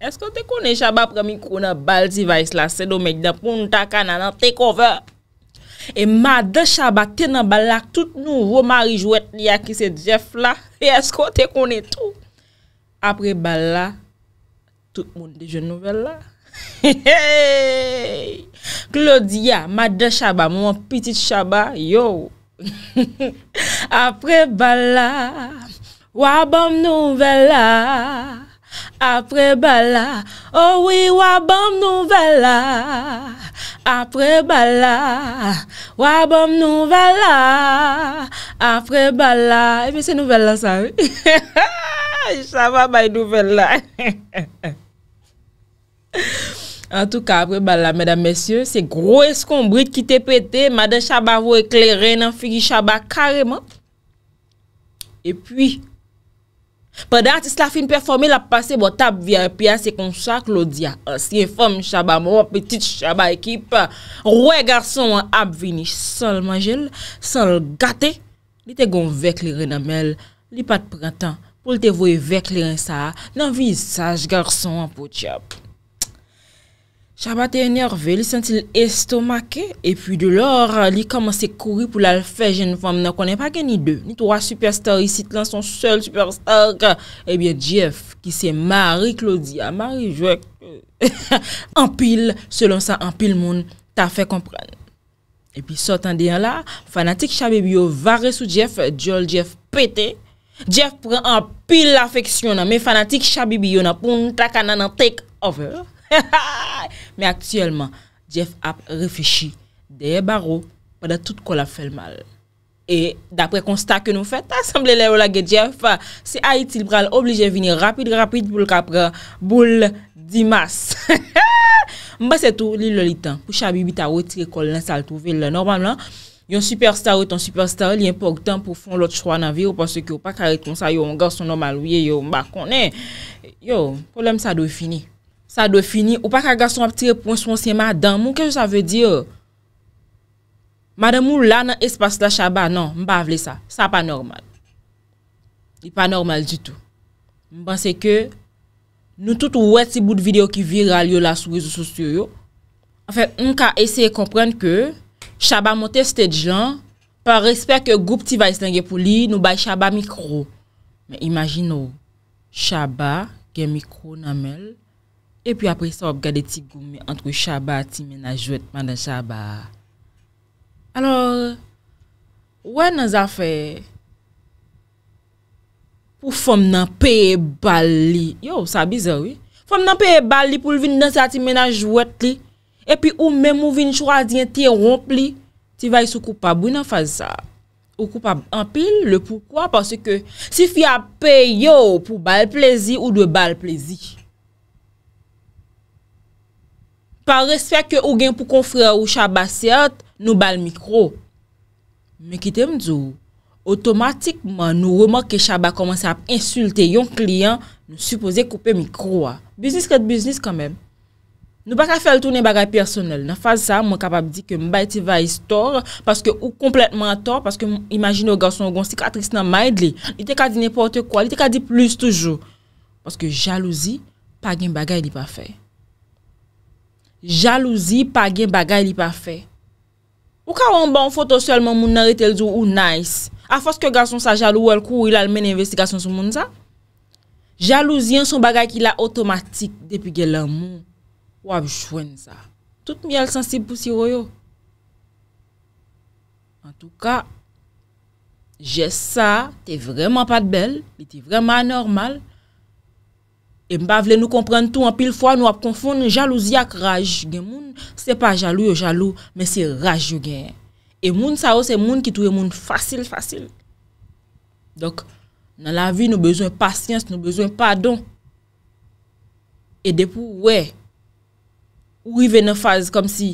Esko te kone chaba pre mikou na bal ti va isla? Se do mek da pou nou takan anan, te kover. E ma de chaba tena bal la, tout nouvo mari jwet li a ki se jef la. Esko te kone tou? Apre bal la, tout moun de jen nouvel la. Claudia, ma de chaba, moun pitit chaba, yo. Apre bal la, wabam nouvel la. apre bala, oh oui wabom nouvela, apre bala, wabom nouvela, apre bala, epi se nouvela sa, yi chaba bay nouvela, en tout ka apre bala, medan mesye, se gro eskombrit ki te pete, maden chaba vou ekleren, an figi chaba kareman, epi, Pèdè atis la fin performe la pase bo tap via e piase kon chak lo diya asye fòm chaba mò, pètit chaba ekip, rwè garson an ap vini sol manjel, sol gate, li te gon vek li renamel, li pat prantan pou li te voye vek li ren sa, nan visaj garson an potyap. Chaba te enerve, li sentil estomake, epi de lor, li komanse kouri pou lal fe jen fom, nan konen pa gen ni de, ni 3 super star, isi tlan son sel super star, ebiye eh Jeff, ki se Marie Claudia, Marie Joëc, euh, anpil, selon sa anpil moun, ta fe kompran. Epi sotan deyan la, fanatik chabibi yo vare sou Jeff, Joel Jeff pete, Jeff pren anpil lafeks yon, me fanatik chabibi yo nan, pou n takan nan nan take over, Ha ha ha ha, mè aktiyelman, Jeff ap refechi, deye baro, padatout kon la fel mal. E, dapre konsta ke nou fè, tasemble le o la ge Jeff, se ayit il bral oblije vini rapide rapide pou l kapre bou l dimas. Ha ha ha ha, mba se tou li loli tan, pou chabi bita wè ti ekol lansal tou vil, lè. Normal lan, yon superstar wè ton superstar, li enpok tan pou fon l ot chwa nan vi, ou panse ki ou pa kare kon sa yo, yo, un garson normal wè yo, mba konè, yo, problem sa dwi fini. sa dwe fini, ou pa ka gason ap tire ponsponsyema dan moun, kej sa ve diyo? Mada moun la nan espas la shaba, nan, mba avle sa. Sa pa normal. Di pa normal di tou. Mba se ke, nou tout ou wet si bout video ki viral yo la sou wezo sou syo yo. Afen, mka eseye komprende ke, shaba mwote sted jan, par respek ke goup ti va eslenge pou li, nou bay shaba mikro. Men imagine ou, shaba gen mikro nan mel, E pi apri sop gade ti goume antrou shaba ti menaj wet man dan shaba. Alo, wè nan zafè pou fòm nan pe bal li. Yo, sa bizè wè. Fòm nan pe bal li pou vin dansa ti menaj wet li. E pi ou men mou vin chwa diyen ti rompli. Ti vay sou koupa bou nan fazi sa. Ou koupa ampil le poukwa. Pase ke si fya pe yo pou bal plezi ou dwe bal plezi. Par respek yo ou gen pou konfrer ou chaba siat, nou bal mikro. Mwen kite mdzo, otomatikman nou remak ke chaba komanse ap insulte yon kliyan nou suppose koupe mikro a. Biznis ket biznis kanmen. Nou baka fel tou nen bagay personel. Nan faz sa, mwen kapab di ke mbay te vayis tor, paske ou kompletman tor, paske imagine ou gason ou gon sikatris nan maid li, li te ka di neporte kwa, li te ka di plus toujou. Paske jalouzi, pa gen bagay li pa fèy. Jalouzi pa gen bagay li pa fe. Ou ka wan ban foto selman moun nare telzou ou nice. A fos ke ganson sa jalou ou el kou ou il al men investikasyon sou moun sa. Jalouzi en son bagay ki la otomatik depi gen lè moun. Ou ap chwen sa. Tout mèl sensib pou si royo. En tout ka, jè sa, te vreman pat bel, li te vreman anormal, E mba vle nou kompren tou an pil fwa nou ap konfon nou jalouzi ak raj gen moun. Se pa jalou yo jalou, men se raj yo gen. E moun sa ou se moun ki touye moun fasil fasil. Dok nan la vi nou bezwen pasyans, nou bezwen padon. E depou we, ou i ven nan faz kom si.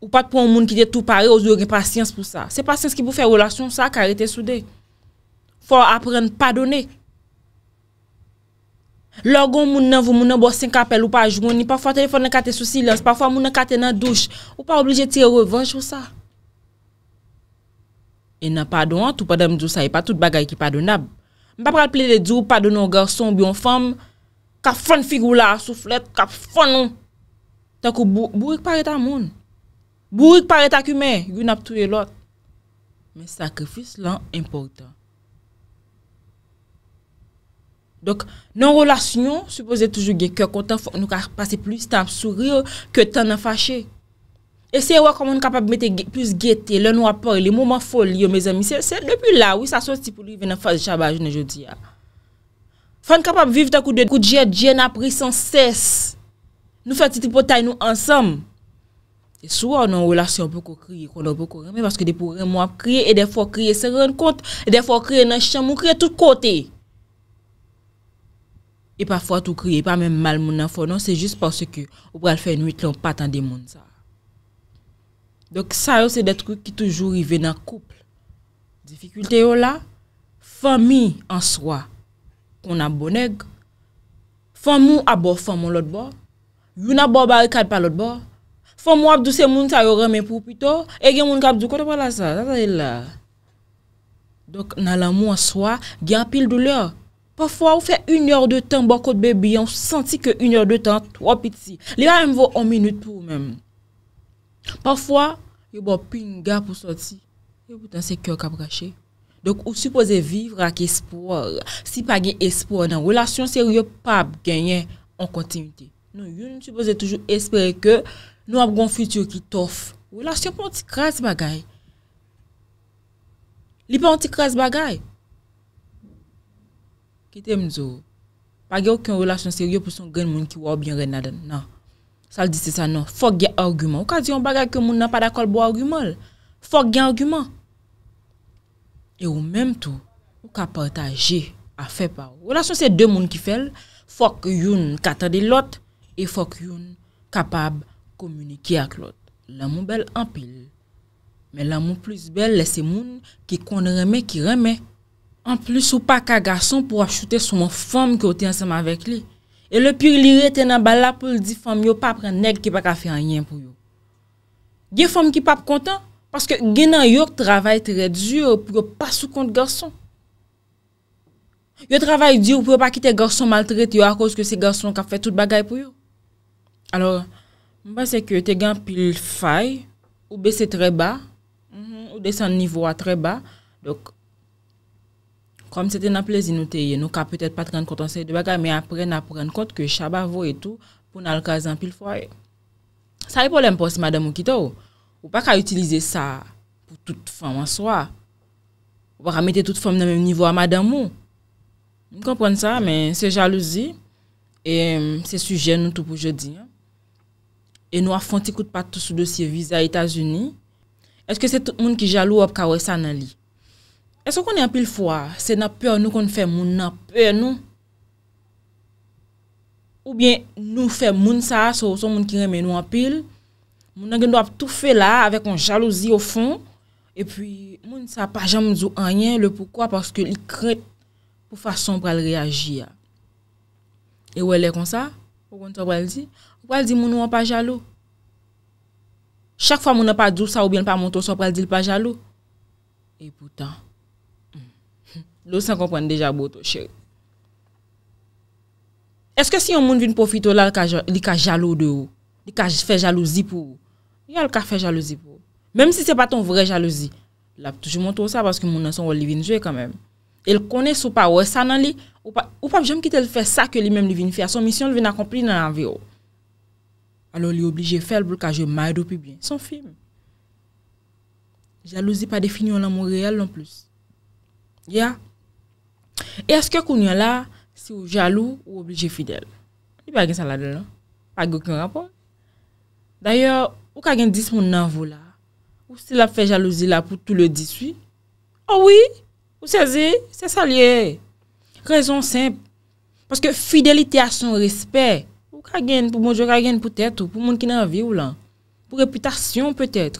Ou pat pou an moun ki de tou pare, ou zi ou gen pasyans pou sa. Se pasyans ki pou fe relasyon sa karite soude. Fwa apren padone. Logon moun nan voun moun nan bwa 5 apel ou pa ajwouni, pa fwa telefon nan kate sou silans, pa fwa moun nan kate nan douche, ou pa oblije tire revanche ou sa. E nan padon an tou padon mdou sa, e pa tout bagay ki padon nab. Mba pral plele djou, padon an garson, byon fam, ka fon figou la, souflet, ka fon nou. Takou bourik pareta moun, bourik pareta kume, yu nab touye lot. Men sakrifis lan importan. Donk nan rrelasyon, supose toujou gen kèk, kontan nou ka pase plis tanp sourye ke tan nan fache. E se wak kon moun kapap mète plus gète, lè nou apore, lè mouman foli yo mèzèmise, se depi la, wè sa son si pou lè vè nan faze chabaj nou jodi ya. Fè n kapap viv tan kou de kou dje, dje nan apri sanses. Nou fè titi potay nou ansam. E swa ou nan rrelasyon pou kou kriye, kou nan pou kou reme, baske de pou reme wap kriye, e de fò kriye se ren kont, e de fò kriye nan chanmou, kriye tout kotey. E pa fwa tou kri, e pa men mal moun nan fwo nan, se jist pwase ke ou pral fwe bon yon wite loun patan di moun sa. Dok sa yo se det kou ki toujou rive nan kouple. Difikulte yo la, fwa mi an swa, kon nan bonek, fwa mou abo fwa moun lot bo, yon abo bari kad pa lot bo, fwa mou apdou se moun sa yo remen pou pwito, e gen moun kapdou kote pa la sa, sa sa yon la. Dok nan la mou an swa, gen pil doule or, Parfwa ou fe yon yor de tan bon, bakot bebi, yon senti ke yon yor de tan 3 piti. Le yon yon mvo 1 minute pou mèm. Parfwa, yon bo pin nga pou soti, yon pou tan se kyo kabrashe. Dok ou suppose vivra ke espo, si pa gen espo nan, wèlasyon se yon pa genyen an kontimite. Non, yon suppose toujou espere ke nou ap gon futyo ki tof. Wèlasyon pou an ti kras bagay. Li pou an ti kras bagay. Kite mzou, pa gen yon kyon relasyon seryo pou son gen non. non. moun ki wap yon rena den, nan. Sal di se sa nan, fok gen argumant. Ou ka di yon bagay ke moun nan pa dakol bo argumant, fok gen argumant. E ou menm tou, ou ka partaje, a fe pa. Relasyon se de moun ki fel, fok yon katade lot, e fok yon kapab komuniki ak lot. La moun bel anpil, men la moun plus bel le se moun ki kon reme ki reme. An plus ou pa ka garson pou ap choute souman fom ki ou ti ansenman vek li. E le pyr li retenan bala pou li di fom mm-hmm, yo pa pre neg ki pa ka fe anyen pou yo. Ge fom ki pa pre kontan? Paske genan yo k travay tre djur pou yo pa sou kont garson. Yo travay djur pou yo pa kite garson maltrete yo a kouz ke se garson ka fe tout bagay pou yo. Anor, mwen seke te gen pil fay ou besen tre ba. Ou desen nivou a tre ba. Dok... Kom sete nan plezi nou teye, nou ka petet patren kontan seye de bagay, men apren apren kont ke chaba vo etou pou nan lkazan pil foye. Sa e polem posi madame mou ki tou? Ou pa ka utilize sa pou tout fom an soa? Ou pa ka mette tout fom nan mèm nivou a madame mou? Nou kompon sa, men se jalouzi, e mm, se sujen nou tou pou je di. E nou a fonti kout patou sou dosye vize a Etats-Unis, eske se tout moun ki jalou wop ka wè sa nan li? E so konen apil fwa, se nan pew nou konen fe, moun nan pew nou. Ou bien nou fe moun sa, so moun ki remen nou apil. Moun nan gen do ap tou fe la, avek an jalouzi yo fon. E pi moun sa pa jam zou anyen, le poukwa, pwoske li kret pou fason pral reajia. E wè lè kon sa, pou konen to pral di. Ou pral di moun nou an pa jalou. Chak fwa moun nan pa djou sa ou bien pa moun to so pral di l pa jalou. E pou tan. Lo sen kompwen deja bo to chè. Eske si yon moun vin profito la li ka jalou de ou? Li ka fè jalouzi pou ou? Ya li ka fè jalouzi pou ou? Mèm si se pa ton vre jalouzi. La toujou moun tou sa paske moun an son wè li vin zwe kèmèm. El konè sou pa wè sa nan li ou pa jèm kite l fè sa ke li mèm li vin fè a son misyon li vin akompli nan an vi ou. Alon li oblige fè l pou ka jèm madou pi byen. Son film. Jalouzi pa defini wè la moun reyel l an non plus. Ya? Ya? E aske kounye la, si ou jalou ou oblije fidel? Di pa gen salade lan? Pa gen kwen rapon? D'ayor, ou ka gen dis moun nanvo la? Ou si la fe jalouzi la pou tout le diswi? Oh ou si la fe jalouzi la pou tout le diswi? Ou si la fe jalouzi la pou tout le diswi? Ou si la fe jalouzi la pou tout le diswi? Ou si la fe jalouzi la pou tout le diswi? Rezon semp, paske fidelite a son respet, ou ka gen pou moun jo ka gen pou tèt, ou pou moun ki nan vi ou lan, pou reputasyon peut-èt.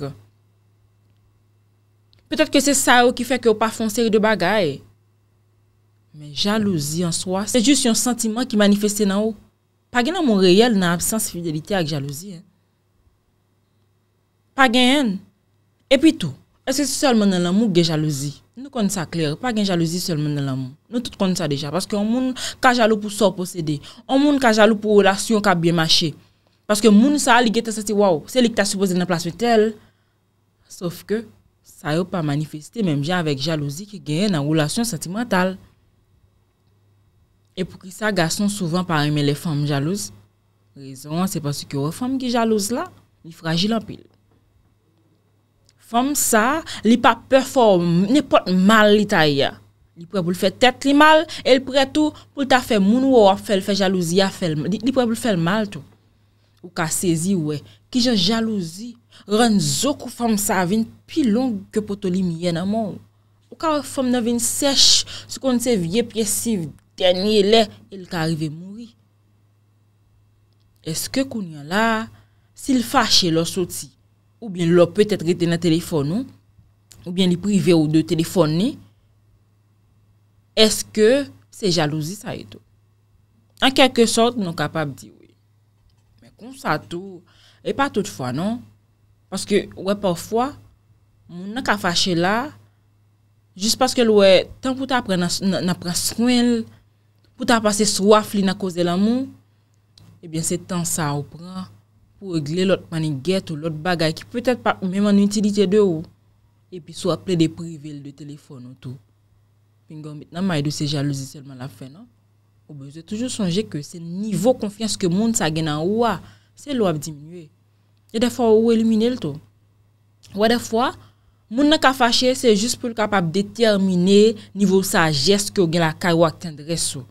Pe tèt ke se sa ou ki fèk ou pa fon seri de bagay. Ou se sa ou ki fèk ou Mais jalousie en soi, c'est juste un sentiment qui manifeste dans haut. Pas de mon réel dans l'absence de fidélité avec jalousie. Hein? Pas gain. Et puis tout. Est-ce que c'est seulement dans l'amour que jalousie Nous connaissons ça clair. Pas gain jalousie seulement dans l'amour. Nous tous connaissons ça déjà. Parce qu'on monde qui jaloux pour s'en posséder. On monde qui jaloux pour relation qui a bien marché. Parce que moun ça, il est senti, waouh, c'est lui qui t'a supposé dans la place tel. Sauf que ça n'a pas manifesté, même avec jalousie qui gagne dans relation sentimentale. E pou ki sa gason souvan pa reme le fom jalouz. Rezon an se panse ki ou re fom ki jalouz la, li fragil an pil. Fom sa, li pa perform, ne pot mal li ta ya. Li pou e bou l fè tèt li mal, el prè tou pou l ta fè moun ou ou a fè l fè jalouzi ya fè l mal. Li pou e bou l fè l mal tou. Ou ka sezi ou e, ki jan jalouzi, ren zoku fom sa avin pi long ke poto li miye nan moun. Ou ka fom nan vin sech, se kon se vie piye siv diyo. janye le, el ka arrive mouri. Eske kounyan la, si l fache lor soti, ou bien lor peut etre ete nan telefon nou, ou bien li prive ou de telefon ni, eske se jalouzi sa eto. En kekke sort, nou kapab di we. Mè kon sa tou, e pa tout fwa nan, paske wè pa fwa, nou nan ka fache la, jis paske l wè, tan pou ta apre nan pras kwen l, pour ta passer soif li cause de l'amour, Et eh bien c'est temps ça au prend pour régler l'autre maniguette ou l'autre bagaille qui peut-être pas même en utilité de ou et puis soit appeler des privés de téléphone ou tout. Pingo maintenant maille de ces jalousies seulement la fin non. Ou besoin toujours songer que c'est niveau confiance que monde ça gagne en ou c'est Il diminuer. a des fois où éliminer le tout. Ou des fois mon nan fâché fâché juste pour pour être niveau de déterminer niveau jes la dans ou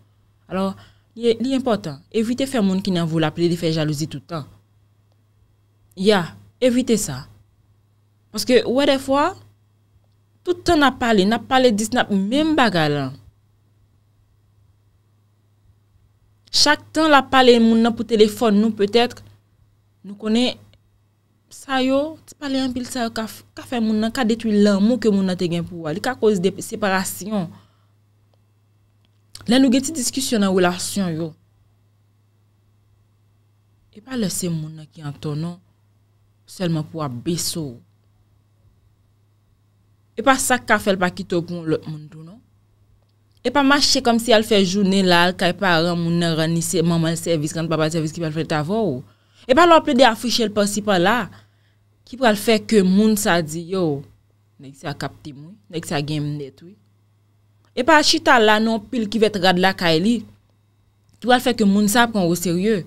Alors, li important, evite fè moun ki nan vou la plè di fè jalouzi toutan. Ya, evite sa. Parce que ouè de fwa, toutan na pale, na pale dis na mèm baga lan. Chak tan la pale moun nan pou telefon nou, peut-être, nou konè sayo, ti pale yon pil sayo, ka fè moun nan, ka detwil lan, mou ke moun nan te gen pou wali, ka kouz de separasyon. Lè nou gen ti diskusyon an ou lasyon yo. E pa lese moun an ki an ton nou, selman pou a beso. E pa sak ka fel pa kitopoun lè moun tou nou. E pa mache kom si al fe jounen lal, ka e pa aran moun an rani se maman servis, kan papa servis ki pa al fe tavo ou. E pa lò aple de afwiche l posi pa la, ki pa al fe ke moun sa di yo, nek se a kap ti moun, nek se a gen mnet ouy. E pa chita la nan pil ki vet rade la ka e li, ki wale fe ke moun sa pou kon wou serye.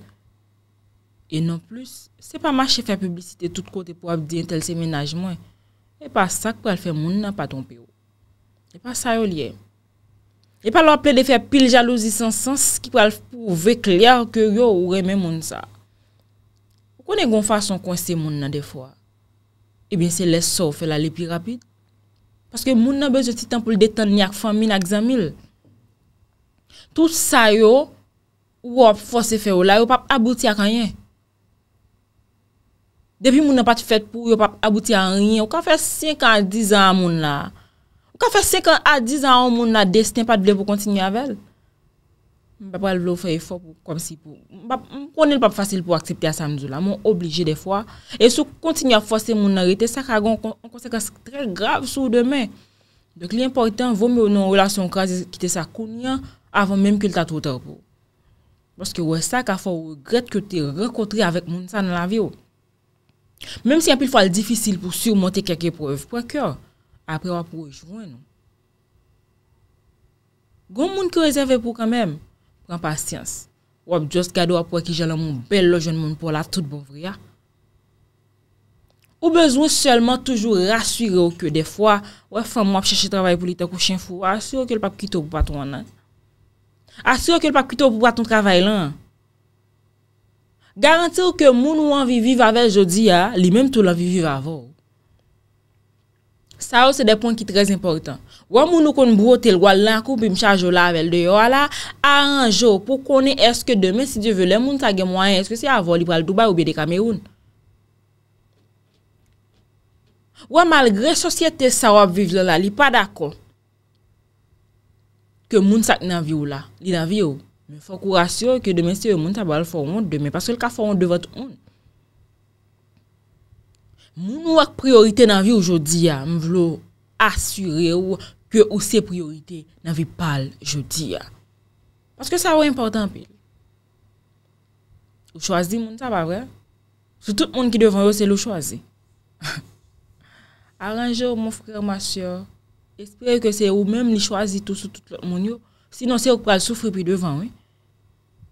E nan plus, se pa manche fe publisite tout kote pou abdi entel se menajmou, e pa sak pou wale fe moun nan patonpe yo. E pa sa yo liye. E pa lor ple de fe pil jalouzi san sens ki wale pou ouve kliar ke yo ou reme moun sa. Ou konen gon fason kon se moun nan defwa. E bin se les so fe la le pi rapid. Paske moun nan bejoti tan pou l detal ni ak fami na gizan mil. Tout sa yo, wop fose fe yo la, yo pa abuti ak anyen. Depi moun nan pati fet pou, yo pa abuti ak anyen. Ou ka fe 5 an, 10 an moun la. Ou ka fe 5 an, 10 an moun la, desten pati ble pou kontini avèl. Mpap al vlo fwe e fwo pou kom si pou. Mpap, mpone lpap fwasil pou aksepte a samzou la. Mwen oblije defwa. E sou kontinye a fwase mwen narete sa kagon kon konsekansi trel grav sou demen. Dek li importan vwome ou nan relasyon kwa zi kite sa kounyen avon menm ke lta trotar pou. Bwoske wè sa kwa fwo wou gret kote rekotri avèk mwen sa nan la vi ou. Mwenm si apil fwal difisil pou surmote kèkè pou evpwèk yo, apè wap wè pou echvwen nou. Gon moun ki rezeve pou kèmèm, Pren pasyans, wap jost gado wap wak ki jelan moun bel lo joun moun pou la tout bouvri ya. Ou bezoun selman toujou rasyure ou ke defwa, wap fwa mwap cheshe travay pou li te kou chen fwa, asyo ou ke l pap kito pou pat wan nan. Asyo ou ke l pap kito pou pat ton travay lan. Garantir ou ke moun wan vi viv avè jodi ya, li menm tou la vi viv avò. Sa ou se depon ki trez importan. Wa moun nou konn brote lwa lankou bi mchaj ou la vel de yo wala a ranjou pou konnen eske demen si diyo vele moun sa gemwayen eske si avon li pral duba ou bide kameroun. Wa malgre sosyete sa wap viv lola li pa dako ke moun sak nanvi ou la. Li nanvi ou. Me fok ou rasyon ke demen si diyo moun sa bal fawon demen paske lka fawon devat ou. Moun nou wak priorite nanvi ou jodi ya moun vlo asyri ou Kyo ou se priorite nan vi pal jodi ya. Paske sa ou important pil. Ou chwazi moun sa ba vre? Sou tout moun ki devan ou se lou chwazi. Aranje ou moun frè mwasyor, espere ke se ou mèm li chwazi tout sou tout lò moun yo, sinon se ou pral soufre pi devan ou.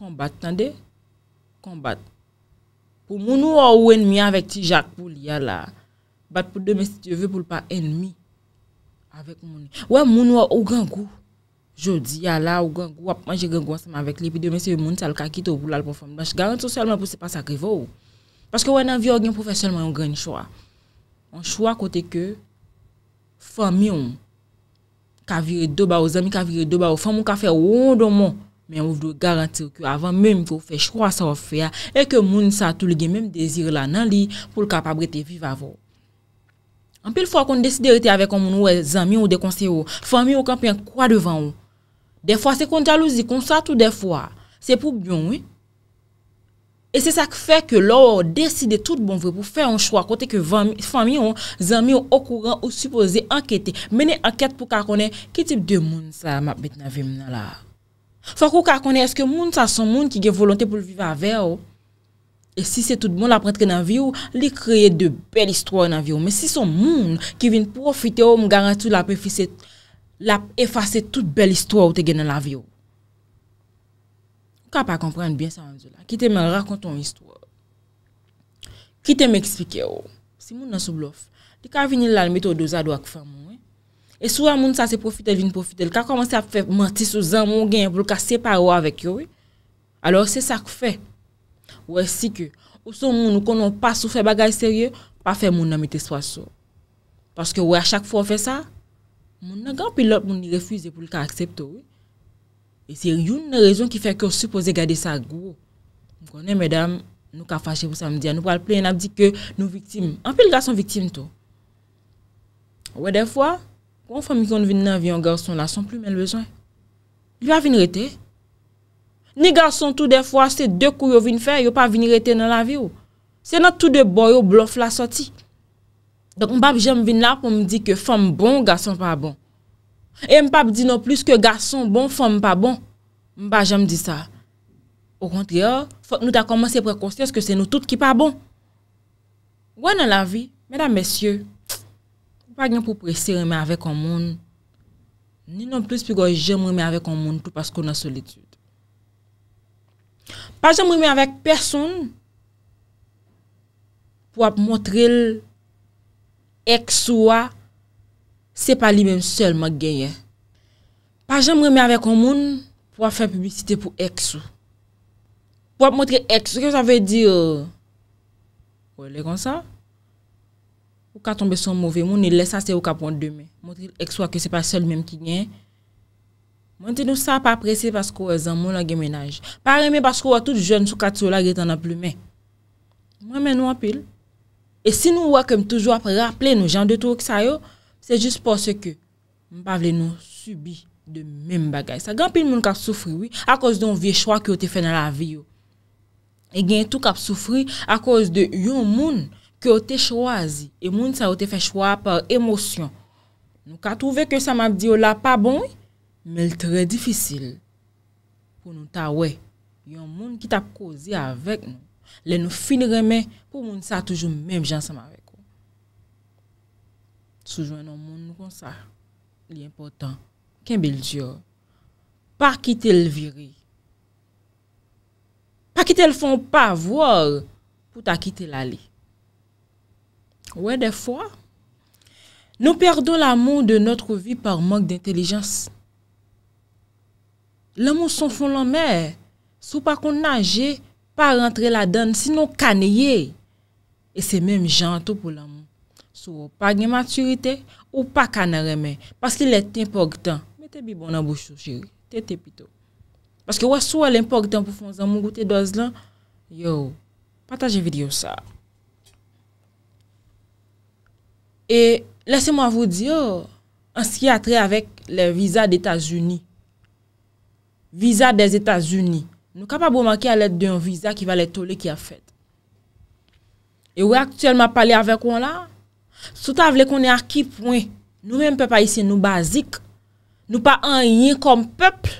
Kombat, tande? Kombat. Pou moun ou ou enmi ya vek ti jak pou li ya la, bat pou deme si te ve pou l pa enmi. avec mon Ouais, mon ou au je dis à là, au gangou, j'ai manger gangou ensemble avec les puis mais c'est moun, ça le boule pour la femme blanche. Garantis seulement pour c'est pas sacré qui Parce que ouais, dans la vie, on seulement un grand choix. Un choix côté que, famille, on vire do ba amis amis, ka vire do ba ou femme, qui a fait rondomon. Mais on doit garantir que avant même qu'on fait choix ça on fait et que mon ça tout le même désir là nan li pour capable de vivre avant. Anpil fwa kon deside rete avek kon moun wè zanmion ou dekonsye ou, fwa mion kon pen kwa devan ou. Defwa se kontalouzi, konsa tou defwa, se pou byon ou. E se sa k fè ke lò ou deside tout bon vwe pou fè an chwa kote ke fwa mion, zanmion ou kouran ou supose enkete. Mene enkete pou kakone ki tip de moun sa map bet nan vwe mnen la. Fwa kou kakone eske moun sa son moun ki gen volonté pou l'viva avey ou. Oh? E si se tout moun la pretre nan vi ou, li kreye de bel istwa nan vi ou. Men si son moun ki vin profite ou mou garan sou la pefise, la efase tout bel istwa ou te gen nan la vi ou. Mou ka pa komprende bien sa an zi la. Kite men rakon ton istwa. Kite men ekspike ou. Si moun nan sou blof, di ka vinil la meto doza do ak fè moun. E sou an moun sa se profite, vin profite. Lika komanse a fè mati sou zan moun gen pou lika separe ou avèk yo. Alors se sa kou fè. Ouè, si ke, ouso moun nou konon pa soufè bagay sèrye, pa fè moun nanmite swa sou. Paske ouè, chak fò ou fè sa, moun nangan pilot moun ni refuize pou lka aksepto ou. E se youn nan rezon ki fè ki ou suppose gade sa gwo. Mwen konen, mèdam, nou ka fache pou samdia, nou pral plè nanm di ke nou viktim. Anpil gwa son viktim to. Ouè, defwa, kon fò mison nou vin nan viyon garson la, son plou men lwè zon. Lwa vin retè. Ni gason tout de fwa se de kou yo vin fè, yo pa vin rete nan la vi yo. Se nan tout de boy yo blof la soti. Donk mbap jem vin la pou mdi ke fòm bon, gason pa bon. E mbap di nan plus ke gason bon, fòm pa bon. Mbap jem di sa. Ou kontri yo, fòk nou ta komanse prekonsyans ke se nou tout ki pa bon. Wè nan la vi, mèda mèsyè, mbap gen pou presi remè avèk an moun. Ni nan plus pi gwa jem remè avèk an moun tout pas kon nan solitude. Pa jèm remè avèk person pou ap montre l'eksou wa se pa li mèm sèl mag gèyè. Pa jèm remè avèk an moun pou ap fèm publicite pou eksou. Pou ap montre eksou, kèm sa vè di? Ou e le kon sa? Ou ka tombe son mouvè, moun e lè sa se ou ka pondèmè. Montre l'eksou wa ke se pa sèl mèm ki gèyè. Mwen te nou sa pa apresi pasko wè zan moun la gen menaj. Pa reme pasko wè tout joun sou katsou la gen tan aplemen. Mwen men nou apil. E si nou wè kem toujou apre, rapple nou jan de tou kisay yo, se jist porsè ke mwen pa vle nou subi de men bagay. Sa gen apil moun kap soufri wè, akos de yon vie chwa ki o te fè nan la vi yo. E gen tou kap soufri akos de yon moun ki o te chwazi. E moun sa o te fè chwa par emosyon. Nou ka touve ke sa mabdi yo la pa bon yon, Mèl trè difisil pou nou ta wè, yon moun ki tap kozi avèk nou, lè nou fin remè pou moun sa toujou mèm jan sa mawèk ou. Soujwen yon moun nou kon sa, lè yon potan, ken bel diyo, pa kite l viri. Pa kite l fon pa vòr pou ta kite l ali. Wè defwa, nou perdon l amou de notre vi par mank d'intellijansi. Lèmou son fon lan mè, sou pa kon nage, pa rentre la dan, sinon kaneye. E se mèm jantou pou lèmou, sou pa gen maturite, ou pa kanare mè. Paske lèt important, mè te bi bon nan bouchou chiri, te te pito. Paske wè sou lèm important pou fon zan mou goutè doz lan, yo, pataje video sa. E lèse mò avou diyo, anski atre avèk lè visa d'Etats-Unis. Visa des Etats-Unis. Nou kapabou maki alet de yon visa ki valet tole ki a fet. E ou aktuel ma pale avek wou la? Souta avle konen a ki pwen? Nou menm pe pa yisi nou bazik. Nou pa an yin kom pep.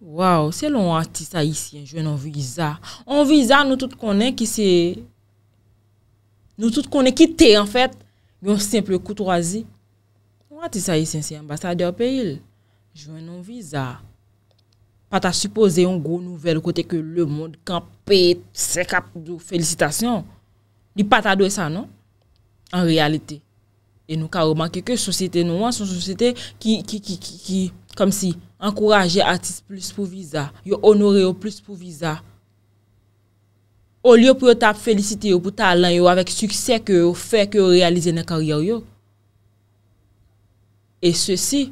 Waw, se lon wati sa yisi enjwen yon visa. Yon visa nou tout konen ki se... Nou tout konen ki te enfet. Yon simple koutou wazi. Wati sa yisi ense ambasade wap e il? Yon visa... pa ta suppose yon goun nouvel kote ke le moun kan pe sekap doun felicitasyon, di pa ta doye sa, non? An realite. E nou ka ou manke ke sosyete nou an, son sosyete ki, ki, ki, ki, ki, kom si, ankoraje artist plus pou viza, yo onore yo plus pou viza, ou liyo pou yo ta felicite yo, pou ta alan yo, avek suksèk yo, ou fek yo realize nan karyo yo. E se si,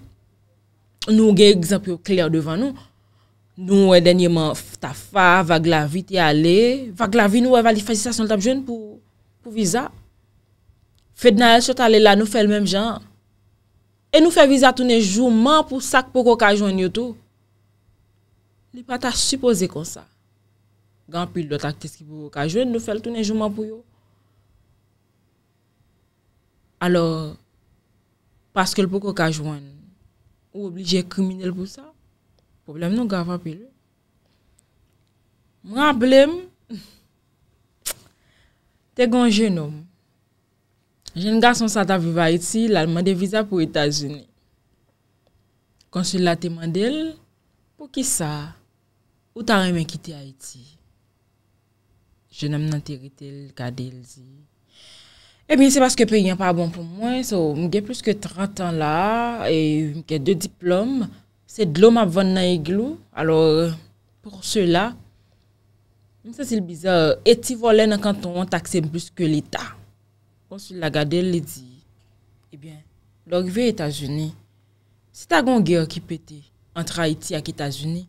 nou gen ekzampyo kler devan nou, Nou wè denye man ta fa, wè glavi te ale, wè glavi nou wè wè li fazi sa son tap jwen pou viza. Fè dna yè sot ale la nou fè l mèm jan. E nou fè viza toune jouman pou sak pou koka jwen yotou. Li pata suppose kon sa. Ganpil do tak tes ki pou koka jwen, nou fè l toune jouman pou yotou. Alo, paske l pou koka jwen, ou oblije krimine l pou sa. Poblèm nou gav apil. Mwen ap blèm, te gwen jenom, jen gason sa ta viva a iti, lalman de viza pou Etasouni. Konsul la te mandel, pou ki sa, ou ta remen kiti a iti. Jenom nan terit el kade el zi. Ebi, se baske peyen pa bon pou mwen, so mge plus ke 30 an la, e mge de diplom, Se dlo m ap von nan e glou, alor, por se la, m se si l bizar, eti volen an kanton an takse m plus ke li ta. Konsul la gade, li di, ebyen, eh lorive Etasuni, si ta gon ge an ki pete, an Traiti ak Etasuni,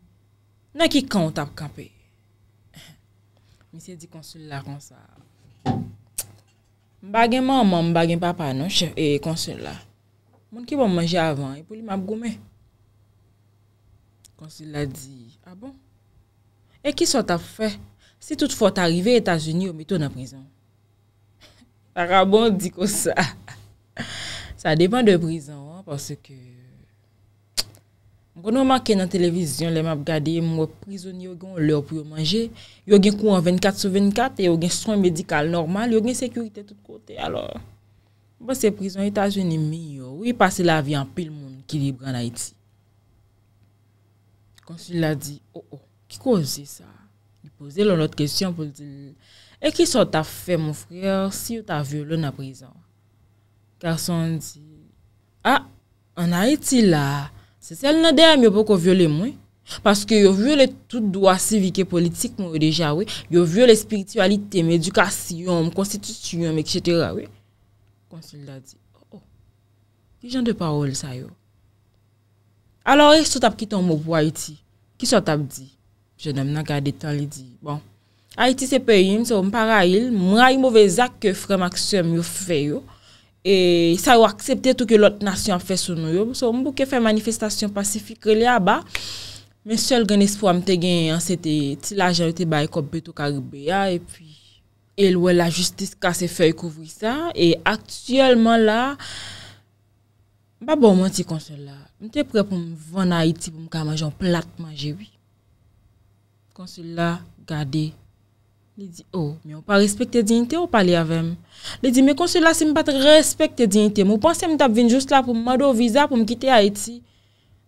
nan ki kan an tap kampe. Mi se di konsul la ron sa. M bagen maman, m bagen papa nan, eh, konsul la, moun ki bon manje avan, e pou li m ap gome. konsil ah bon? la di, a bon, e ki sot a fe, si tout fote arrive, Etats-Unis yo metou nan prison. Par a bon, di ko sa, sa depan de prison, parce ke, mkono manke nan televizyon, leman gade, mwen prison yo gen, le ou pou yo manje, yo gen kou an 24 sou 24, e yo gen soin medikal normal, yo gen sekurite tout kote, alor, mwen se prison Etats-Unis mi yo, ou yi pase la vi an pil moun, ki li bran a iti. Konsil la di, oh oh, ki koze sa? Li pose lor lot kestyon pou li di, e ki so ta fe mou fryer si ah, yo ta vyo loun apresan? Karsan di, ah, an a iti la, se sel nan dey a myo pou ko vyo loun mwen, paske yo vyo loun tout doua sivike politik mwen ou deja we, yo vyo loun espiritualite, medukasyon, konstitusyon, etc. Konsil la di, oh oh, ki jan de parol sa yo? alo e sot ap kiton mou pou Haiti, ki sot ap di, jenèm nan gade tan li di, bon, Haiti se pe yon, so m para il, m ra yon mouvezak ke frem aksyon m yon feyo, e sa yon aksepte tout ke lot nasyon fe sou nou yon, so m bouke fe manifestasyon pasifik re li a ba, men sol gen espo am te gen yon sete, ti la jenote baye kopbe tou karib beya, e pi, el wè la justis kase fe yon kouvri sa, e aktiyelman la, Ba bon mwen ti konsul la, mwen te pre pou mwen vwene Haiti pou mwen kamajon plat manjewi. Konsul la, gade, li di, oh, mwen wapan respekte diyente ou pali avèm? Li di, mwen konsul la, si mwen wapan respekte diyente, mwen wapan se mwen tap vwene jous la pou mwen mwado viza pou mwen kite Haiti.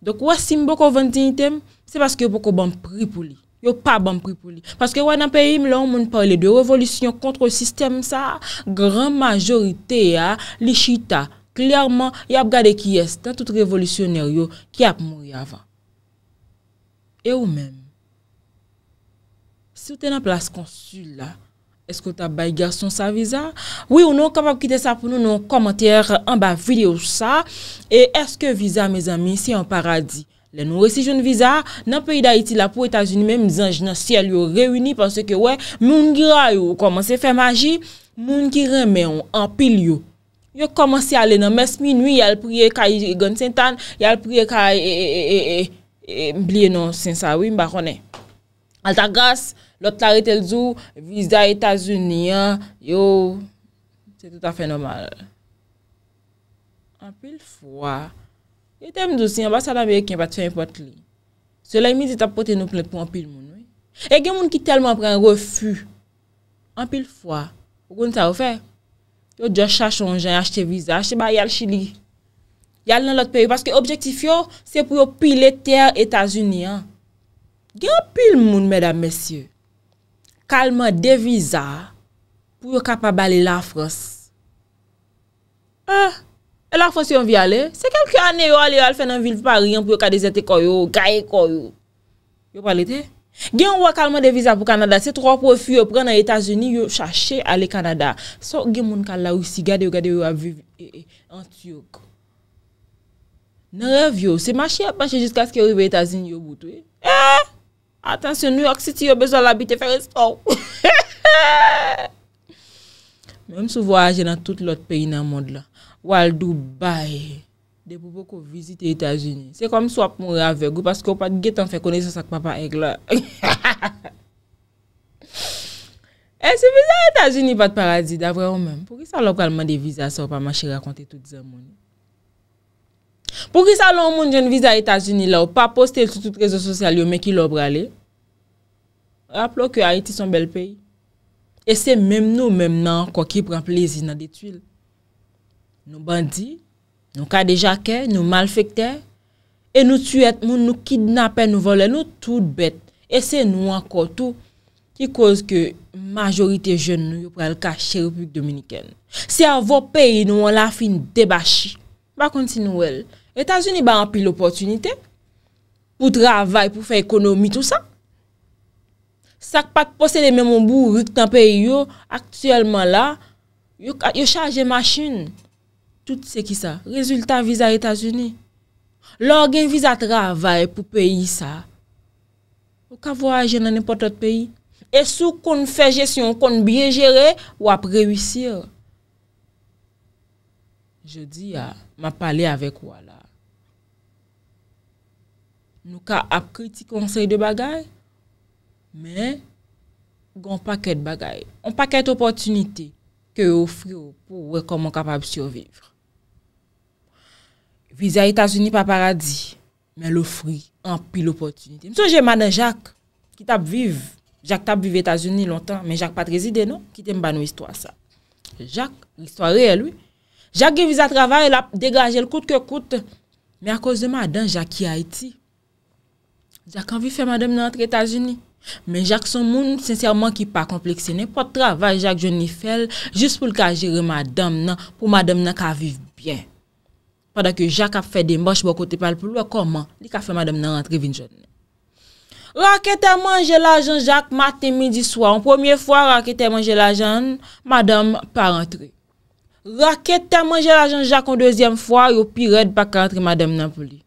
Dok wè si mwen wapan vwene diyente, se paske wè wapan wapan wapan pripou li. Wè wapan wapan pripou li. Paske wè wè nan peyim lè, mwen mwen pale de revolisyon kontre sistem sa, gran majorite ya, lichita lichita. Klyarman, y ap gade ki yes, tan tout revolisyoneryo ki ap mou y avan. E ou men, si ou ten an plas konsul la, eske ou ta bay gason sa viza? Ouye ou nou kapap kite sa pou nou nou komantere an ba video sa? E eske viza, me zami, si an paradi? Le nou resijoun viza, nan peyi da iti la pou Etasuni men, mizan j nan siel yo reyuni, panse ke we, moun gira yo komanse fe maji, moun ki reme yo, an pil yo. Yo komanse ale nan mes mi nwi, yal prie kaj yon sentan, yal prie kaj ee, ee, ee, ee, ee, mbliye nan sensa wim ba kone. Alta gas, lot tari tel zou, vizay Etasuniyan, yo, se tout afe nomal. Ampil fwa, yote mdou si yon basa nan beye kwen pati fwen pot li. Se la imi zi tapote nou plet pou ampil moun. E gen moun ki telman pren refu, ampil fwa, pou kon sa ou fey? Yo diyo chache onjen, achete viza, achete ba yal chili. Yal nan lot peri, paske objektif yo, se pou yo pile ter Etats-Unis an. Gyan pile moun, medan mesye, kalman de viza pou yo kapabale la Fros. Ha, ah, e la Fros yon vi ale, se kel ki ane yo ale yo al fè nan vil pari an pou yo ka dezete koyo, gaye koyo. Yo pale te? Gen yon wakalman de visa pou Kanada, se 3 profi yon pren nan Etasuni, yon chache ale Kanada. So gen moun kal la wisi gade yon gade yon aviv en e, Tuyok. Nan rev yon, se machi apache jiska skye yon yon yon Etasuni yon boutwe. Eh! Atensyon, New York City yon bezwa l'habite fere sot. Mwen m sou voyage nan tout l'ot peyi nan mod la. Wal Dubai e. de pou pou kou vizite Etasuni. Se kom swap moun ravek ou paske ou pat getan fe konezo sak papa ek la. E se vize Etasuni pat paradide avre ou men. Pou ki sa lop pralman de vize a so pa manche rakonte tout zan moun? Pou ki sa lop moun jen vize Etasuni la ou pa poste loutout rezo sosyal yo men ki lop prale? Rapplo ke Haiti son bel pey. E se menm nou menm nan kwa ki pran plezi nan detuil. Nou bandi, Nou ka deja ke, nou mal fèkte, e nou tsyet moun, nou kidnapè, nou volè, nou tout bèt. E se nou anko tout, ki koz ke majorite jen nou yo pral ka chè republik dominiken. Se avò peyi nou an la fin debashi, ba kontin nou el, Etasouni ba anpi l'opotunite, pou travay, pou fè ekonomi tout sa. Sak pat pose de mè moun bou, rik tan peyi yo, aktyèlman la, yo chaje machin. Tout se ki sa. Rezultat vize a Etasouni. Lò gen vize a travay pou peyi sa. Ou ka vwa je nan e potot peyi. E sou kon fè jesyon kon biye jere ou ap rewisir. Je di ya, ma pale avek wala. Nou ka ap kriti konsey de bagay. Men, ou kon paket bagay. Ou paket opotunite ke ou fri ou pou wekoman kapab survivre. Pis ya Etasouni pa paradi, men lo fri, anpi l'opportunite. Mso jè manan Jacques, ki tap vive. Jacques tap vive Etasouni lontan, men Jacques patrezi deno, ki tem banou istwa sa. Jacques, l'istwa reyel, oui. Jacques gè viz a travare, la degraje l koute ke koute. Men a kouze madan, Jacques y a iti. Jacques anvi fè madan nan entre Etasouni. Men Jacques son moun, sensèrman ki pa kompleksene. Men pou travare Jacques, jè nifèl, jous pou l ka jire madan nan, pou madan non, nan ka viv bien. Padan ke Jacques a fe de mbosch bo kote pal pou lwa koman, li ka fe madame nan rentre vin jodne. Rakete manje la jen Jacques matin midi swa, an pwemye fwa rakete manje la jen madame pa rentre. Rakete manje la jen Jacques an dezyen fwa, yo pi red pa ka rentre madame nan pou li.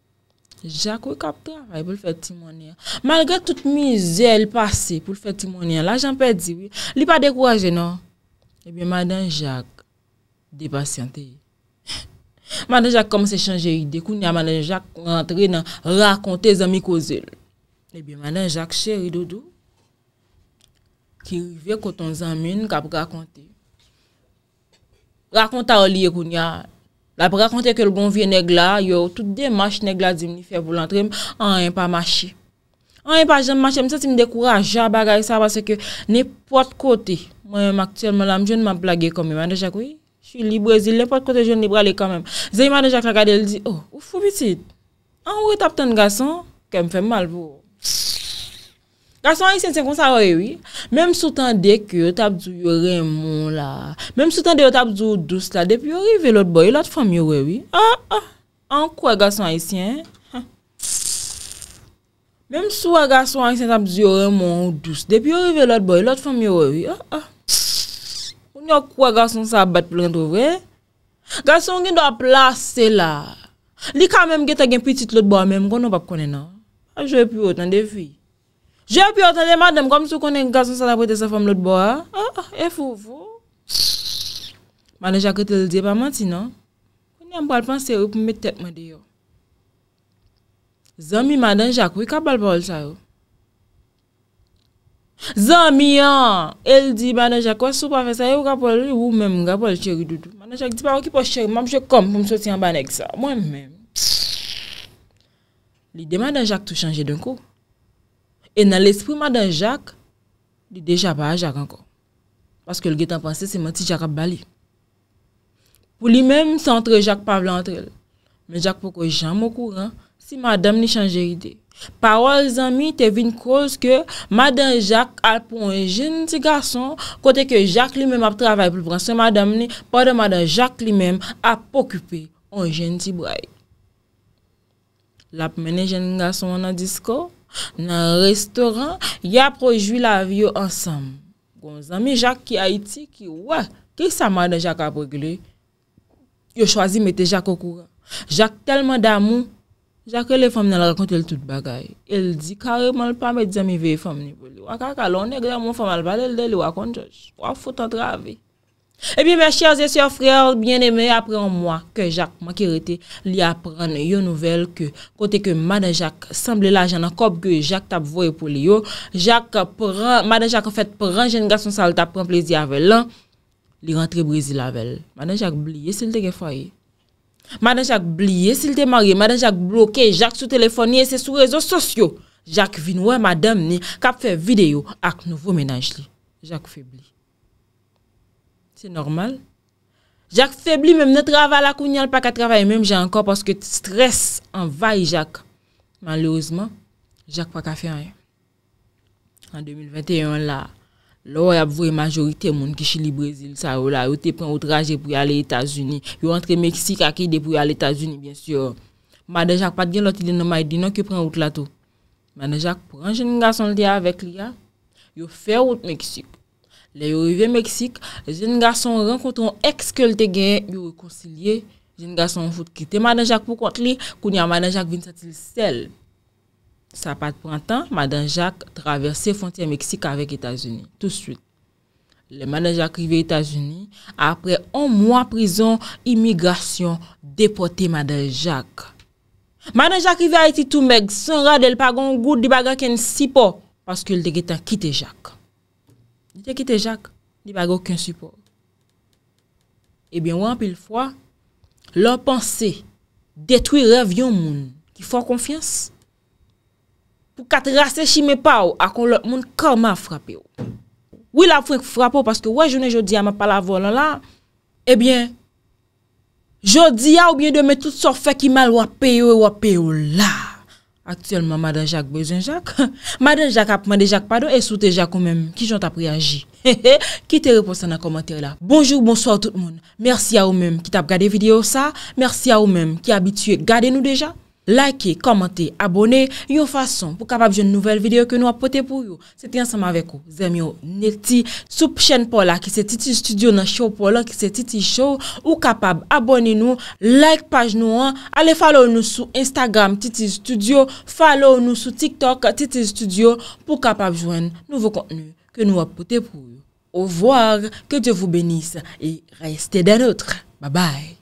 Jacques wè kap tra, pou l fèk timonye. Malgré tout mi zèl pasè pou l fèk timonye, la jen pe di, li pa dekouraje nan. Ebyen eh madame Jacques, di pasyante yi. Man deja komse chanje ide, kou nya manen jak rentre nan rakonte zami ko zil. Ebi eh manen jak chè ridoudou, ki rive koton zamin, kap rakonte. Rakonte a liye kou nya, la prakonte ke l bon vie negla, yo tout de mach negla zim ni fe volantre, an en pa machi. An en pa jen machi, mse si m dekoura, jen bagay sa, base ke ne pot kote. Mwen en mak chèl, mwen lam jen man plage komi, man deja kou ye. li Brezil, lèmpote kontè joun li bralè kèmèm. Zè iman de jak lakade, lèl di, oh, ou fou bitit, an wè tap tèn gason, kèm fèm mal vò. Gason yisè nse kon sa wè wè, mèm sou tan dek yo tap djou yore moun la, mèm sou tan dek yo tap djou dous la, depi yo rive lòt boy, lòt fòm yore wè wè. Oh, oh, an kwa gason yisè, mèm sou a gason yisè tap djou yore moun dous, depi yo ah, ah. rive lòt boy, lòt fòm yore wè. Oh, oh, Nyo kwa gason sa bat pou loun tou vwe? Gason gen do a plase la. Li kamem geta gen pwitit lout bo a menm konon pap konen nan. A jowe pi otan de fi. Jowe pi otan de madem kom sou konen gason sa la pwite sa fom lout bo a. A, a, e fou fou. Mada jak etel diye pa manti nan. Konen mbal panse ou pou mbe tek mwen diyo. Zomi mada jak, wikabal pa olta ou? Zan mi an, ah. el di mada jake wansou pa fese a, yo wapol, yo wapol, mada jake di pa wakipo chere, mam jwe kom pou msotyan bane kisa, mwen men. Li de mada jake tou chanje den ko, e nan l'esprit mada jake, li deja pa a jake anko, paske lge tanpansi se mwen ti jake ap bali. Pou li men msantre jake pavle antrel, men jake poko jan mou kouran, si mada mni chanje ride, Parol zami te vin kouz ke Madan Jacques ap pou un jen ti gason Kote ke Jacques li men ap travay pou bran se madam ni Padan madan Jacques li men ap okupi Un jen ti brai Lap mene jen ti gason nan disko Nan restoran Ya projwi la vyo ansam Gon zami Jacques ki Haiti ki wè Kè sa madan Jacques ap okule? Yo chwazi mette Jacques au koura Jacques tel madam mou Jacques lè fèm nè lè rakontè lè tout bagay. El di kare man l'pamè di zè mi vè fèm nè pou lè. Ou akakalonè gè moun fèm al balè lè lè lè wakontè jòj. Ou afot antrave. E pi mè chèzè sè yò frèl, bè nè mè apre an mwa, kè Jacques mè kirete lè apren yo nouvel kote kè madè Jacques semble la jè nan kop kè Jacques tap voye pou lè yo. Madè Jacques fèt pranjè nè gasson sal tap pran plèzi avè lè. Lè rentre brèzi la vel. Madè Jacques blie sè lè teke fay Madan jak bliye, sil te marye, madan jak bloke, jak sou telefonye, se sou rezon sosyo, jak vinwe madan ni, kap fe video ak nouvo menaj li. Jak febli. Se normal. Jak febli menm ne travale akoun yal pa ka travale menm jen ankor paske stres anvaye jak. Malouzman, jak pa ka fe anye. An 2021 la. Lò wè ap vwe majorite moun ki chili Brezil sa wè la, yo te pren wot raje pou yale Etasuni, yo rentre Meksik akide pou yale Etasuni, bien syor. Madajak pat gen loti li nomay, dinon ki pren wot lato. Madajak pren jen nga son li ya avek li ya, yo fe wot Meksik. Le yo revè Meksik, jen nga son renkontron ekskelte gen, yo rekoncilie, jen nga son fout kite Madajak pou kont li, koun ya Madajak vin satil sel. Sa pat prantan, Madame Jacques traversè fontyè Meksik avèk Etats-Unis. Tout suite. Le Madame Jacques rivè Etats-Unis, apre an mouan prison, imigrasyon, depote Madame Jacques. Madame Jacques rivè a iti tou mèk, son rade l'pagon gout di bagan ken sipo, paske l degetan kite Jacques. L degetan kite Jacques, di bagan ken sipo. Ebyen wè an pil fwa, lò pensè detwi revyon moun ki fò konfians. pou kat rase chi me pa ou, akon lòk moun kòman frapè ou. Ou la fwenk frapè ou, paske wè jounè jodi ya mè pala volan la, ebyen, jodi ya ou byen demè tout sor fè ki mal wapè ou, wapè ou la. Aktiyonman madè jak bezen jak, madè jak ap madè jak padon, e soute jak ou mèm, ki jont ap reagi. Kite reposan nan komantèr la. Bonjour, bonsoir tout moun. Merci a ou mèm ki tap gade videyo sa. Merci a ou mèm ki abitue gade nou deja. Like, komente, abone, yon fason pou kapab jwen nouvel video ke nou apote pou yon. Se ti ansama vek ou, zem yo neti, sou pchen pou la ki se Titi Studio nan show pou la ki se Titi Show, ou kapab abone nou, like page nou an, ale follow nou sou Instagram Titi Studio, follow nou sou TikTok Titi Studio pou kapab jwen nouvo kontenu ke nou apote pou yon. Ouvoar, ke diyo pou benis, e reste den outre, babay!